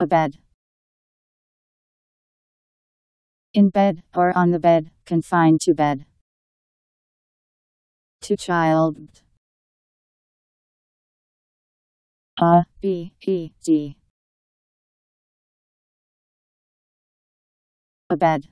A bed. In bed, or on the bed, confined to bed. To child. A, B, E, D. A bed.